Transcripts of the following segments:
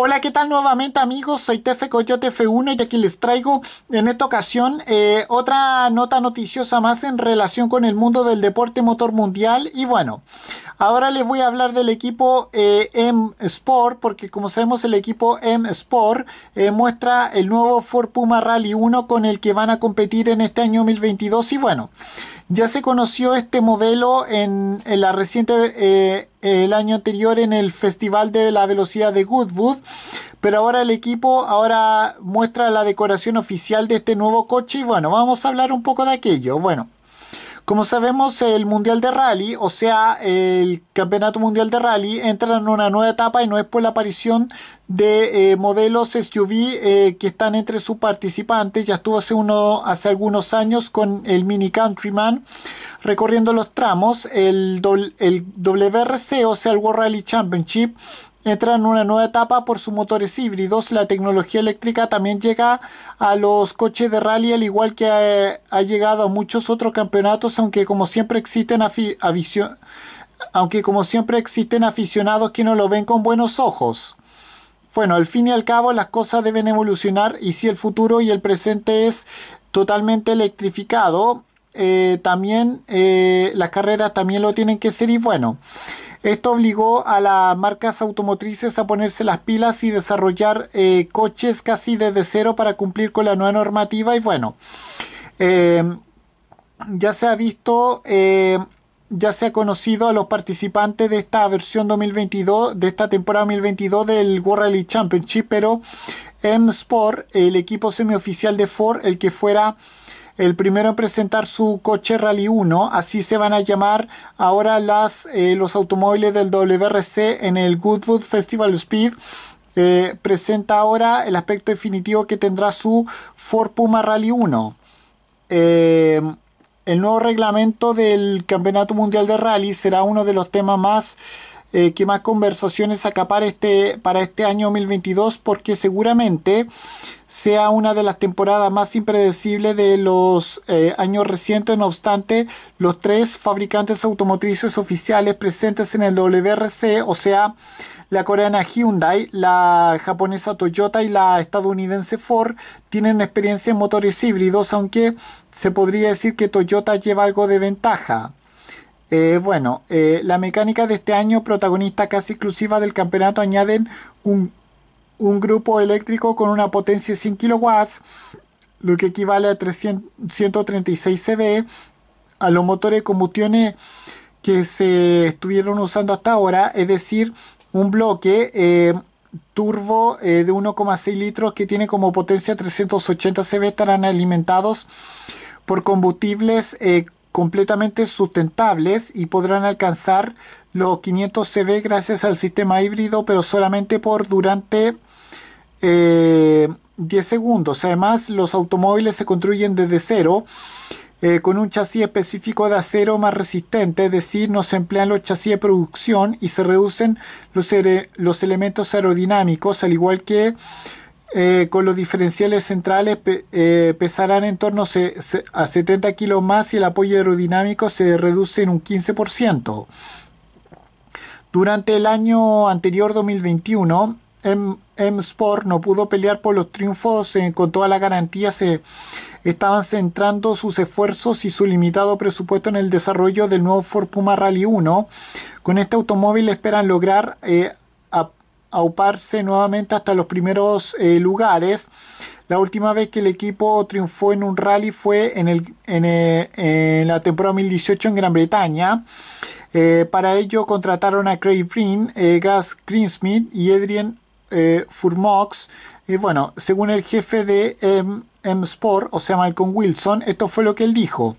Hola, ¿qué tal nuevamente amigos? Soy Tefe Coyote F1 y aquí les traigo en esta ocasión eh, otra nota noticiosa más en relación con el mundo del deporte motor mundial. Y bueno, ahora les voy a hablar del equipo eh, M Sport, porque como sabemos el equipo M Sport eh, muestra el nuevo Ford Puma Rally 1 con el que van a competir en este año 2022. Y bueno... Ya se conoció este modelo en, la reciente, eh, el año anterior en el Festival de la Velocidad de Goodwood, pero ahora el equipo ahora muestra la decoración oficial de este nuevo coche y bueno, vamos a hablar un poco de aquello. Bueno, como sabemos, el Mundial de Rally, o sea, el Campeonato Mundial de Rally, entra en una nueva etapa y no es por la aparición de eh, modelos SUV eh, que están entre sus participantes. Ya estuvo hace, uno, hace algunos años con el Mini Countryman recorriendo los tramos. el WRC, o sea, el World Rally Championship, entra en una nueva etapa por sus motores híbridos. La tecnología eléctrica también llega a los coches de rally, al igual que eh, ha, llegado a muchos otros campeonatos, aunque como siempre existen aunque como siempre existen aficionados que no lo ven con buenos ojos. Bueno, al fin y al cabo las cosas deben evolucionar y si el futuro y el presente es totalmente electrificado, eh, también eh, las carreras también lo tienen que ser y bueno. Esto obligó a las marcas automotrices a ponerse las pilas y desarrollar eh, coches casi desde cero para cumplir con la nueva normativa y bueno, eh, ya se ha visto... Eh, ya se ha conocido a los participantes de esta versión 2022, de esta temporada 2022 del World Rally Championship, pero M Sport, el equipo semioficial de Ford, el que fuera el primero en presentar su coche Rally 1, así se van a llamar ahora eh, los automóviles del WRC en el Goodwood Festival Speed. Eh, presenta ahora el aspecto definitivo que tendrá su Ford Puma Rally 1. Eh, el nuevo reglamento del Campeonato Mundial de Rally será uno de los temas más eh, que más conversaciones acapar este, para este año 2022 porque seguramente sea una de las temporadas más impredecibles de los eh, años recientes. No obstante, los tres fabricantes automotrices oficiales presentes en el WRC, o sea, la coreana Hyundai, la japonesa Toyota y la estadounidense Ford tienen experiencia en motores híbridos, aunque se podría decir que Toyota lleva algo de ventaja. Eh, bueno, eh, la mecánica de este año, protagonista casi exclusiva del campeonato, añaden un, grupo eléctrico con una potencia de 100 kW, lo que equivale a 300, 136 CV, a los motores de combustión que se estuvieron usando hasta ahora, es decir, un bloque eh, turbo de 1,6 litros que tiene como potencia 380 CV estarán alimentados por combustibles completamente sustentables y podrán alcanzar los 500 CV gracias al sistema híbrido, pero solamente por durante 10 eh, segundos. Además, los automóviles se construyen desde cero. Eh, con un chasis específico de acero más resistente, es decir, no se emplean los chasis de producción y se reducen los elementos aerodinámicos, al igual que eh, con los diferenciales centrales eh, pesarán en torno a 70 kilos más y el apoyo aerodinámico se reduce en un 15%. Durante el año anterior 2021, M, Sport no pudo pelear por los triunfos eh, con toda la garantía. Se estaban centrando sus esfuerzos y su limitado presupuesto en el desarrollo del nuevo Ford Puma Rally 1. Con este automóvil esperan lograr auparse nuevamente hasta los primeros eh, lugares. La última vez que el equipo triunfó en un rally fue en, el, en, eh, la temporada 2018 en Gran Bretaña. Eh, para ello contrataron a Craig Green Gas Gus Greensmith y Adrian Furmox. Y bueno, según el jefe de M Sport, o sea, Malcolm Wilson, esto fue lo que él dijo.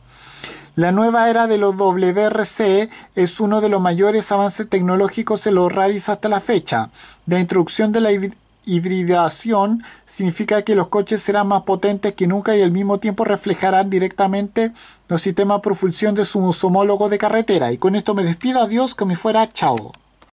La nueva era de los WRC es uno de los mayores avances tecnológicos en los rallies hasta la fecha. La introducción de la hibridación significa que los coches serán más potentes que nunca y al mismo tiempo reflejarán directamente los sistemas de propulsión de sus homólogos de carretera. Y con esto me despido, adiós, que me fuera, chao.